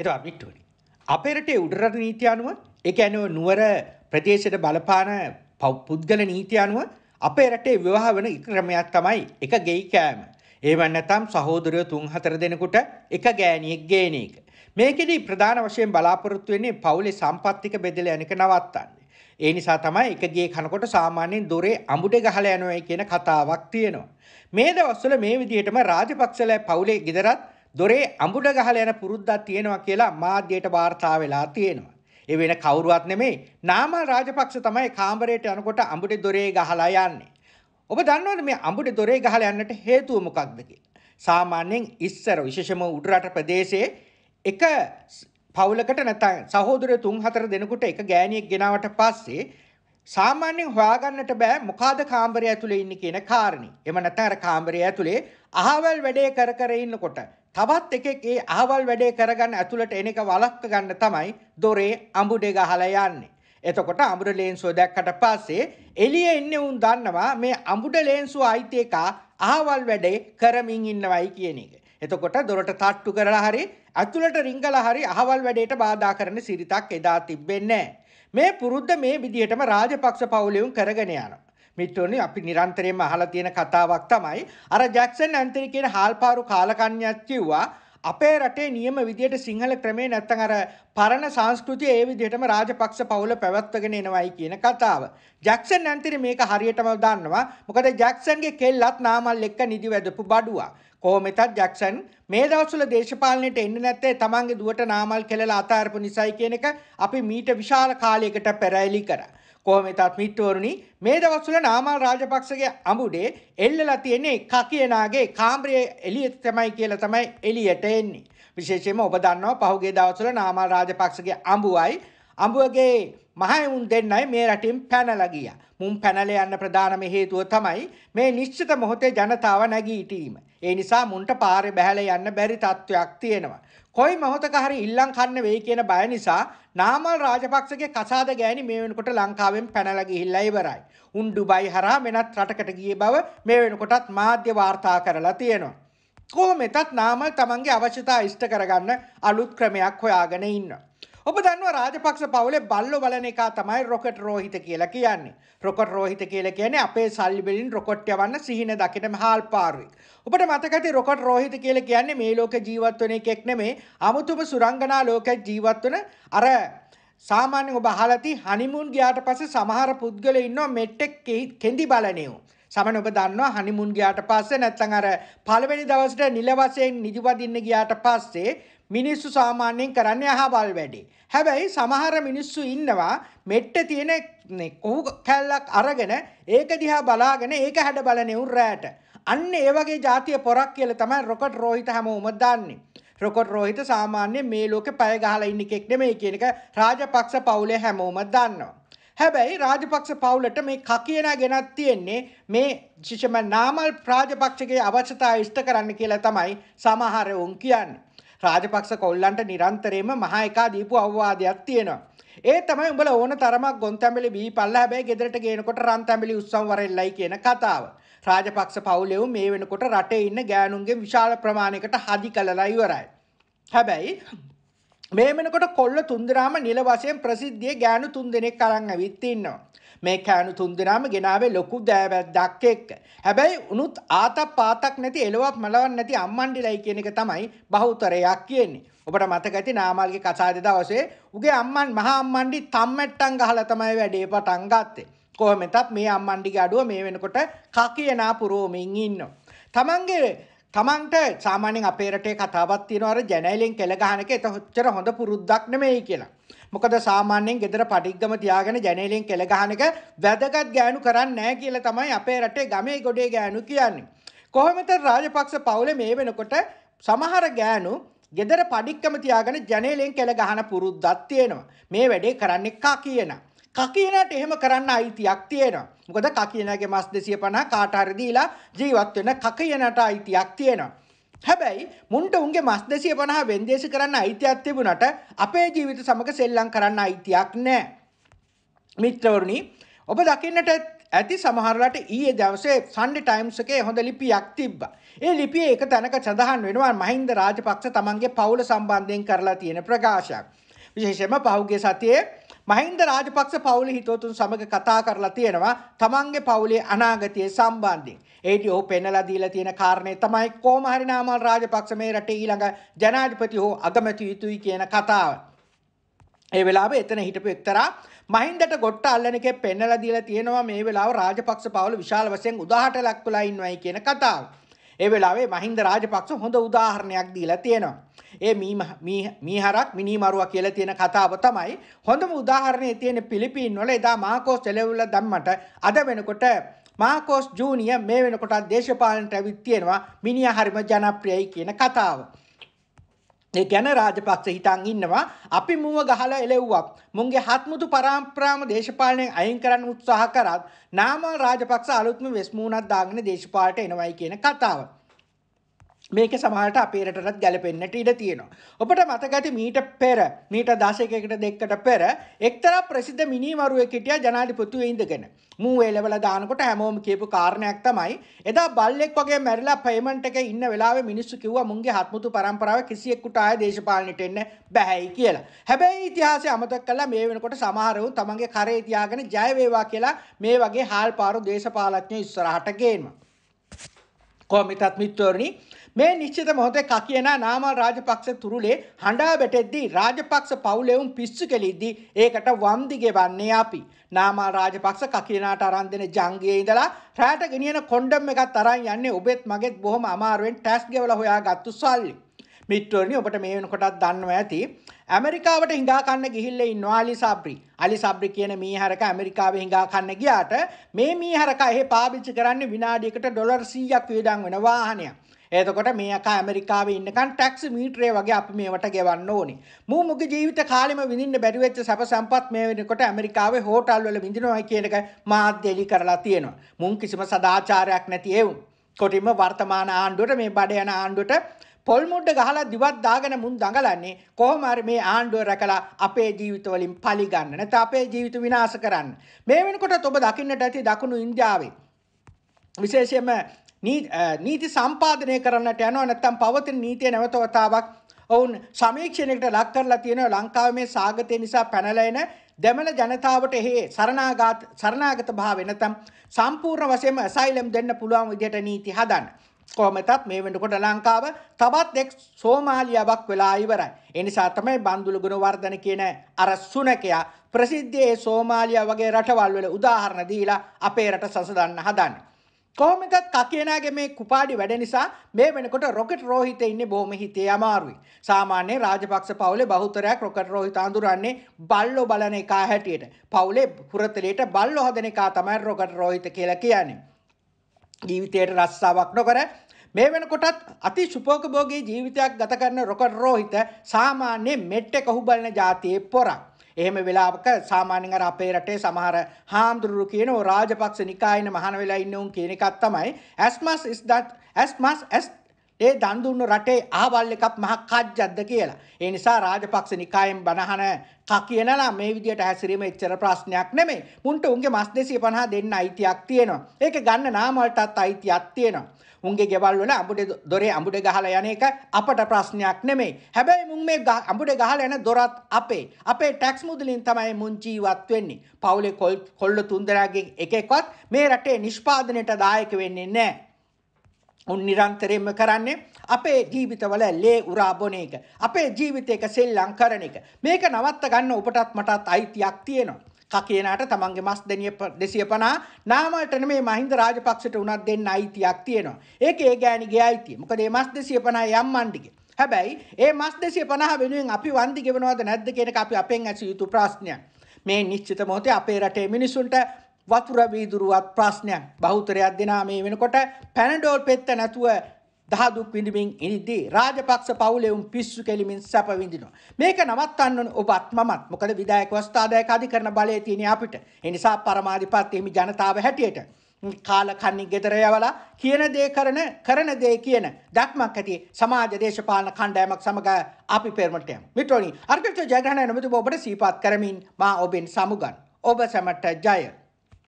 හිතවා මිට්ටුවනි. අපේ රටේ උඩරට නීති අනුව ඒ කියන්නේ නුවර ප්‍රදේශයට බලපාන පුද්ගල නීති අනුව අපේ රටේ විවාහ වෙන ක්‍රමයක් තමයි එක ගෙයි කෑම. එහෙම නැත්නම් සහෝදරයෝ තුන් හතර දෙනෙකුට එක ගෑණියෙක් ගේන එක. මේකෙදී ප්‍රධාන වශයෙන් බලාපොරොත්තු වෙන්නේ පවුලේ සම්පත්තික බෙදලා යන එක නවත්තන්න. ඒ නිසා තමයි එක ගේ කනකොට සාමාන්‍යයෙන් දොරේ අඹුඩේ ගහලා යනවා කියන කතාවක් තියෙනවා. මේ දවස්වල මේ විදිහටම රාජපක්ෂලා පවුලේ ගෙදරත් දොරේ අඹුඩ ගහලා යන පුරුද්දක් තියෙනවා කියලා මාධ්‍යයට වාර්තා වෙලා තියෙනවා. ඒ වෙන කවුරුවත් නෙමෙයි නාමල් රාජපක්ෂ තමයි කාමරයට යනකොට අඹුඩ දොරේ ගහලා යන්නේ. ඔබ දන්නවද මේ අඹුඩ දොරේ ගහලා යන්නට හේතුව මොකක්ද කියලා? සාමාන්‍යයෙන් ඉස්සර විශේෂම උඩරට ප්‍රදේශයේ එක පවුලකට නැත්නම් සහෝදරයෝ 3-4 දෙනෙකුට එක ගෑණියෙක් ගෙනාවට පස්සේ සාමාන්‍යයෙන් හොයාගන්නට බෑ මොකಾದ කාමරය ඇතුලේ ඉන්නේ කියන කාරණේ. එම නැත්නම් අර කාමරය ඇතුලේ අහවල් වැඩේ කර කර ඉන්නකොට තවත් එකෙක් ඒ අහවල් වැඩේ කරගන්න ඇතුලට එන එක වළක්ව ගන්න තමයි දොරේ අඹුඩේ ගහලා යන්නේ. එතකොට අඹුඩ ලේන්සුව දැක්කට පස්සේ එළිය එන්නේ උන් දන්නවා මේ අඹුඩ ලේන්සුව අයිති එක අහවල් වැඩේ කරමින් ඉන්නවයි කියන එක. එතකොට දොරට තට්ටු කරලා හරි ඇතුළට රිංගලා හරි අහවල් වැඩේට බාධා කරන සිරිතක් එදා තිබෙන්නේ නැහැ. මේ පුරුද්ද මේ විදිහටම රාජපක්ෂ පවුලෙවුන් කරගෙන යනවා. මිත්‍රෝනි අපි නිරන්තරයෙන්ම අහලා තියෙන කතාවක් තමයි අර ජැක්සන් ඇන්තනි කියන හාල්පාරු කාලකන්‍යත් කිව්වා අපේ රටේ නියම විදියට සිංහල ක්‍රමේ නැත්තම් අර පරණ සංස්කෘතිය ඒ විදිහටම රාජපක්ෂ පවුල පැවැත්වගෙන එනවයි කියන කතාව. ජැක්සන් ඇන්තනි මේක හරියටම දන්නවා. මොකද ජැක්සන්ගේ කෙල්ලත් නාමල් එක්ක නිදි වැදපු බඩුවා. කොහොමෙතත් ජැක්සන් මේ දවස්වල දේශපාලනයට එන්නේ නැත්තේ තමන්ගේ දුවට නාමල් කෙලලා අතාරපු නිසයි කියන එක අපි මීට විශාල කාලයකට පෙරැළි කරා. කොහොමෙතත් මිත්‍රවරුනි මේ දවස්වල නාමල් රාජපක්ෂගේ අඹුඩේ එල්ලලා තියෙන්නේ කකියනාගේ කාමරයේ එළිය තමයි කියලා තමයි එළියට එන්නේ. විශේෂයෙන්ම ඔබ දන්නවා පහුගිය දවස්වල නාමල් රාජපක්ෂගේ අඹුවයි අඹුවගේ මහයුන් දෙන්නයි මේ රටින් පැනලා ගියා. මුන් පැනල යන්න ප්‍රධානම හේතුව තමයි මේ නිශ්චිත මොහොතේ ජනතාව නැගී සිටීම. ඒ නිසා මුන්ට පාරේ බැහැලා යන්න බැරි තත්වයක් තියෙනවා. කොයි මොහොතක හරි ඉල්ලම් කන්න වෙයි කියන බය නිසා නාමල් රාජපක්ෂගේ කසාද ගෑණි මේ වෙනකොට ලංකාවෙන් පැනලා ගිහිල්ලා ඉවරයි. උන් ඩුබයි හරහා වෙනත් රටකට ගිය බව මේ වෙනකොටත් මාධ්‍ය වාර්තා කරලා තියෙනවා. කොහොමෙතත් නාමල් තමන්ගේ අවශ්‍යතා ඉෂ්ට කරගන්න අලුත් ක්‍රමයක් හොයාගෙන ඉන්නවා. ඔබ දන්නවා රාජපක්ෂ පවුලේ බල්ලෝ බලන එකා තමයි රොකට් රෝහිත කියලා කියන්නේ. රොකට් රෝහිත කියලා කියන්නේ අපේ සල්ලි වලින් රොකට් යවන්න සිහින දකින මහල් පාරුවෙක්. ඔබට මතක ඇති රොකට් රෝහිත කියලා කියන්නේ මේ ලෝක ජීවත් වෙන එකෙක් නෙමෙයි. 아무තුම සුරංගනා ලෝකයේ ජීවත් වෙන අර සාමාන්‍යයෙන් ඔබ අහලා ති හනිමුන් ගියාට පස්සේ සමහර පුද්ගලයෝ ඉන්නවා මෙට්ටෙක් කෙඳි බලනියෝ. සමන ඔබ දන්නවා හනිමුන් ගියාට පස්සේ නැත්නම් අර පළවෙනි දවසට නිල වශයෙන් නිදිවදින්න ගියාට පස්සේ මිනිස්සු සාමාන්‍යයෙන් කරන්නේ අහවල් වැඩේ. හැබැයි සමහර මිනිස්සු ඉන්නවා මෙට්ට තියෙන කොහු කැල්ලක් අරගෙන ඒක දිහා බලාගෙන ඒක හැඩ බලනෙවුන් රෑට. අන්න ඒ වගේ ජාතිය පොරක් කියලා තමයි රොකට් රෝහිත හැමෝම දන්නේ. රොකට් රෝහිත සාමාන්‍ය මේ ලෝකෙ පය ගහලා ඉන්න කෙක් නෙමෙයි කියන එක රාජපක්ෂ පවුලේ හැමෝම දන්නවා. හැබැයි රාජපක්ෂ පවුලට මේ කකියන ගෙනත් තියෙන්නේ මේ ශිෂම නාමල් රාජපක්ෂගේ අවශ්‍යතා ඉෂ්ට කරන්න කියලා තමයි සමහර උන් කියන්නේ. රාජපක්ෂ කොල්ලන්ට නිරන්තරයෙන්ම මහා එකා දීපු අවවාදයක් තියෙනවා. ඒ තමයි උඹල ඕන තරමක් ගොන්තැඹිලි බීපල්ලා හැබැයි ගෙදරට ගේනකොට රන්තැඹිලි උස්සන් වරෙල්ලයි කියන කතාව. රාජපක්ෂ පවුලෙව් මේ වෙනකොට රටේ ඉන්න ගෑනුන්ගේ විශාල ප්‍රමාණයකට හදි කළලා ඉවරයි. හැබැයි මේ වෙනකොට කොල්ල තුන්දෙනාම නිල වශයෙන් ප්‍රසිද්ධියේ ගෑනු තුන්දෙනෙක් අරන් ඇවිත් ඉන්නවා. මේ කෑනු තුන්දෙනාම ගෙනාවේ ලොකු දෑවැද්දක් එක්ක. හැබැයි උනුත් ආතක් පාතක් නැති එලොවක් මලවක් නැති අම්මණ්ඩිලයි කියන එක තමයි බහුතරයක් කියන්නේ. ඔබට මතක ඇති නාමල්ගේ කසාදේ දවසේ උගේ අම්මන් මහා අම්මණ්ඩි තම්මැට්ටම් ගහලා තමයි වැඩේ පටන් ගත්තේ. කොහොමෙතත් මේ අම්මණ්ඩිගේ අඩුව මේ වෙනකොට කකියනා පුරෝමින් ඉන්නවා. තමන්ගේ තමන්ට සාමාන්‍යයෙන් අපේ රටේ කතාවක් තියෙනවා අර ජනේලෙන් කෙල ගහන එක එතකොට හොඳ පුරුද්දක් නෙමෙයි කියලා. මොකද සාමාන්‍යයෙන් ගෙදර පටික්ගම තියාගෙන ජනේලෙන් කෙළ ගහන එක වැදගත් ගෑනු කරන්නේ නැහැ කියලා තමයි අපේ රටේ ගමේ ගොඩේ ගෑනු කියන්නේ. කොහොමද රාජපක්ෂ පවුලේ මේ වෙනකොට සමහර ගෑනු ගෙදර පඩික්කම තියාගෙන ජනේලෙන් කෙළ ගහන පුරුද්දක් තියෙනවා. මේ වැඩේ කරන්නේ කා කියනවා. කකියනට එහෙම කරන්න අයිතියක් තියෙනවා. මොකද කකියනගේ මස් 250 කාට හරි දීලා ජීවත් වෙන කකියනට අයිතියක් තියෙනවා. හැබැයි මුන්ට උන්ගේ මස් දෙසිය පනහ වෙන්දේශ කරන්න අයිතියක් තිබුණට අපේ ජීවිත සමඟ සෙල්ලං කරන්න අයිතියක් නෑ. මිත්‍රවරුණි ඔබ දකින්නට ඇති සමහරලට ඊයේ දවසේ සන්ඩ ටයිම්ස් එකේ හොඳ ලිපියක් තිබ්බ. ඒ ලිපිය එක තැනක සඳහන් වෙනවා මහින්ද රාජපක්ෂ තමන්ගේ පවුල සම්බන්ධයෙන් කරලා තියෙන ප්‍රකාශයක්. විශේෂයෙන්ම පහුගිය සතියේ මහින්ද රාජපක්ෂ පවුලේ හිතවතුන් සමග කතා කරලා තියෙනවා තමන්ගේ පවුලේ අනාගතය සම්බන්ධයෙන්. ඒදී ඔහු පෙන්වලා දීලා තියෙන කාරණේ තමයි කොහොම හරි නාමල් රාජපක්ෂ මේ රටේ ඊළඟ ජනාධිපති හෝ අගමැති යුතුයි කියන කතාව. ඒ වෙලාවේ එතන හිටපු එක්තරා මහින්දට ගොට්ට අල්ලන එකේ පෙන්වලා දීලා තියෙනවා මේ වෙලාව රාජපක්ෂ පවුල විශාල වශයෙන් උදාහට ලක් වෙලා ඉන්නවයි කියන කතාව. ඒ වෙලාවේ මහින්ද රාජපක්ෂ හොඳ උදාහරණයක් දීලා තියෙනවා. ඒ මීහරක් මිනිමරුවා කියලා තියෙන කතාව තමයි හොඳම උදාහරණය තියෙන පිලිපීන් වල එදා මාකෝස් එළවුල දැම්මට අද වෙනකොට මාකෝස් ජූනියර් මේ වෙනකොට දේශපාලනට ඇවිත් තියෙනවා මිනිහා හරිම ජනප්‍රියයි කියන කතාව. ඒ ගැන රාජපක්ෂ හිතන් ඉන්නවා අපි මුව ගහලා එලෙව්වා මුන්ගේ හත්මුතු පරම්පරාම දේශපාලනයෙන් අයින් කරන්න උත්සාහ කරත් නාම රාජපක්ෂ අලුත්ම වෙස්මූණක් දාගෙන දේශපාලට එනවයි කියන කතාව මේක සමහරට අපේ රටටත් ගැලපෙන්නට ඉඩ තියෙනවා. ඔබට මතක ඇති මීට පෙර මීට දශකයකට දෙකකට පෙර එක්තරා ප්‍රසිද්ධ මිනිමරුවෙක් හිටියා ජනාධිපතිතුමේ ඉඳගෙන. මූ ඒ ලෙවල දානකොට හැමෝම කියපු කාරණයක් තමයි එදා බල්ලෙක් වගේ මැරිලා පේමන්ට් එකේ ඉන්න වෙලාවේ මිනිස්සු කිව්වා මුන්ගේ හත්මුතු පරම්පරාව කිසියෙකුට ආයේ දේශපාලනයට එන්න බැහැයි කියලා. හැබැයි ඉතිහාසය අමතක කළා මේ වෙනකොට සමහරවුන් තමන්ගේ කරේ තියාගෙන ජය වේවා කියලා මේ වගේ හාල්පාරු දේශපාලඥයෝ ඉස්සරහට ගේනවා. කොමිටත් මිත්‍රවරණි මේ නිශ්චිත මොහොතේ කකියනා නාමල් රාජපක්ෂ තුරුලේ හඬා වැටෙද්දී රාජපක්ෂ පවුලෙවුන් පිස්සු කෙලිද්දී ඒකට වම්දි ගෙවන්නේ අපි. නාමල් රාජපක්ෂ කකියනාට අරන් දෙන ජංගයේ ඉඳලා රැට ගෙනියන කොණ්ඩම් එකක් අරන් යන්නේ ඔබෙත් මගෙත් බොහොම අමාරුවෙන් ටැස් ගෙවලා හොයාගත්තු සල්ලි. මිත්‍රවරනි ඔබට මේ වෙනකොටත් දන්නව ඇති ඇමරිකාවට හිඟා කන්න ගිහිල්ල ඉන්නවා අලි සාබ්‍රි අලි සාබ්‍රි කියන මීහරක ඇමරිකාවේ හිඟා කන්න ගියාට මේ මීහරක එහෙ පාවිච්චි කරන්නේ විනාඩියකට ඩොලර් 100ක් වියදම් වෙන වාහනයක්. එතකොට මේක ඇමරිකාවේ ඉන්නකන් ටැක්ස් මීටරේ වගේ අපි මේවට ගෙවන්න ඕනේ. මූ මුගේ ජීවිත කාලෙම විඳින්න බැරි වෙච්ච සැප සම්පත් මේ වෙනකොට ඇමරිකාවේ හෝටල් වල විඳිනවා කියන එක මාධ්‍ය එලි කරලා තියෙනවා. මුන් කිසිම සදාචාරයක් නැති ඒවුන්. කොටිම වර්තමාන ආණ්ඩුවට මේ බඩ යන ආණ්ඩුවට පොල් මුඩ ගහලා දිවත් දාගෙන මුන් දඟලන්නේ කොහොම හරි මේ ආණ්ඩුව රැකලා අපේ ජීවිත වලින් පලිගන්න නැත්නම් අපේ ජීවිත විනාශ කරන්න. මේ වෙනකොට ඔබ දකින්නට ඇති දකුණු ඉන්දියාවේ විශේෂයෙන්ම නීති සම්පාදනය කරන්නට යනවා නැත්නම් පවතින නීතිය නැවතවතාවක් ඔවුන් සමීක්ෂණයකට ලක් කරලා තියෙනවා ලංකාවේ මේ සාගතය නිසා පැනලා එන දෙමළ ජනතාවට එහි සරණාගත සරණාගත භාවය නැත්නම් සම්පූර්ණ වශයෙන්ම ඇසයිලම් දෙන්න පුළුවන් විදිහට නීති හදන්න. කොහමතත් මේ වෙනකොට ලංකාව තවත් එක් සෝමාලියාවක් වෙලා ඉවරයි. ඒ නිසා තමයි බන්දුල ගුණවර්ධන කියන අර සුනකයා ප්‍රසිද්ධයේ සෝමාලියා වගේ රටවල් වල උදාහරණ දීලා අපේ රට සසඳන්න හදන්නේ. කොහොමදත් කකේනාගේ මේ කුපාඩි වැඩ නිසා මේ වෙනකොට රොකට් රෝහිත ඉන්නේ බොහොම හිතේ අමාරුයි. සාමාන්‍ය රාජපක්ෂ පවුලේ බහුතරයක් රොකට් රෝහිත අඳුරන්නේ බල්ලෝ බලන එකා හැටියට. පවුලේ පුරතලයට බල්ලෝ හදන එකා තමයි රොකට් රෝහිත කියලා කියන්නේ. ජීවිතයට රස්සාවක් නොකර මේ වෙනකොටත් අති සුපෝකභෝගී ජීවිතයක් ගත කරන රොකට් රෝහිත සාමාන්‍ය මෙට්ට කහු බලන ජාතියේ පොරක්. එහෙම වෙලාවක සාමාන්‍යයෙන් අර අපේ රටේ සමහර හාමුදුරු කියනෝ රාජපක්ෂ නිකායන මහන වෙලා ඉන්න උන් කියන එකක් තමයි as much as that as much as ඒ දන් දුන්න රටේ අහවල් එකක් මහ කජ්ජක්ද කියලා. ඒ නිසා රාජපක්ෂ නිකායෙන් බනහන ක කියනලා මේ විදියට හැසිරීම එච්චර ප්‍රශ්නයක් නෙමෙයි. මුන්ට උන්ගේ මස් 250 දෙන්න අයිතියක් තියෙනවා. ඒක ගන්න නාමවලටත් අයිතියක් තියෙනවා. උන්ගේ ගෙවල් වල අඹුඩ දොරේ අඹුඩ ගහලා යන එක අපට ප්‍රශ්නයක් නෙමෙයි. හැබැයි මුන් මේ අඹුඩ ගහලා යන දොරත් අපේ. අපේ ටැක්ස් මුදලින් තමයි මුන් ජීවත් වෙන්නේ. පවුලේ කොල්ල තුන්දෙනාගෙන් එකෙක්වත් මේ රටේ නිෂ්පාදනයට දායක වෙන්නේ නැහැ. උන් නිරන්තරයෙන්ම කරන්නේ අපේ ජීවිතවල ලේ උරා බොන එක. අපේ ජීවිතයක සෙල්ලම් කරන එක. මේක නවත්ත ගන්න ඔබටත් මටත් අයිතියක් තියෙනවා. කකේනට තමන්ගේ මස් දෙනිය දෙසිය පනා නාමල්ටන මේ මහින්ද රාජපක්ෂට උනත් දෙන්න අයිතියක් තියෙනවා. ඒක ඒ ගෑණි ගේ අයිතිය. මොකද මේ මස් දෙසිය පනා යම් මණ්ඩිකේ. හැබැයි ඒ මස් දෙසිය පනහ වෙනුවෙන් අපි වන්දි ගෙවනවද නැද්ද කියන එක අපි අපෙන් ඇසිය යුතු ප්‍රශ්නයක්. මේ නිශ්චිත මොහොතේ අපේ රටේ මිනිසුන්ට වතුර වීදුරුවත් ප්‍රශ්නයක් බහුතරයක් දෙනා මේ වෙනකොට පැනඩෝල් පෙත්ත නැතුව දහදුක් විඳමින් ඉනිද්දී රාජපක්ෂ පවුලෙවුන් පිස්සු කෙලිමින් සැප විඳිනවා. මේක නවත්තන්න ඕනේ ඔබත් මමත්. මොකද විධායක වස්තාදායක අධිකරණ බලය තියෙන අපිට. ඒ නිසා පරමාධිපත්‍ය හිමි ජනතාව හැටියට කාල කන්නේ ගෙදර යවලා කියන දේ කරන කරන දේ කියන දක්මක් ඇති සමාජ දේශපාලන කණ්ඩායමක් සමග අපි පෙරමට යමු. මිත්‍රෝනි අර්ගිත ජයග්‍රහණ නොමැතිව ඔබට සීපත් කරමින් මා ඔබෙන් සමුගන්. ඔබ සැමට ජය.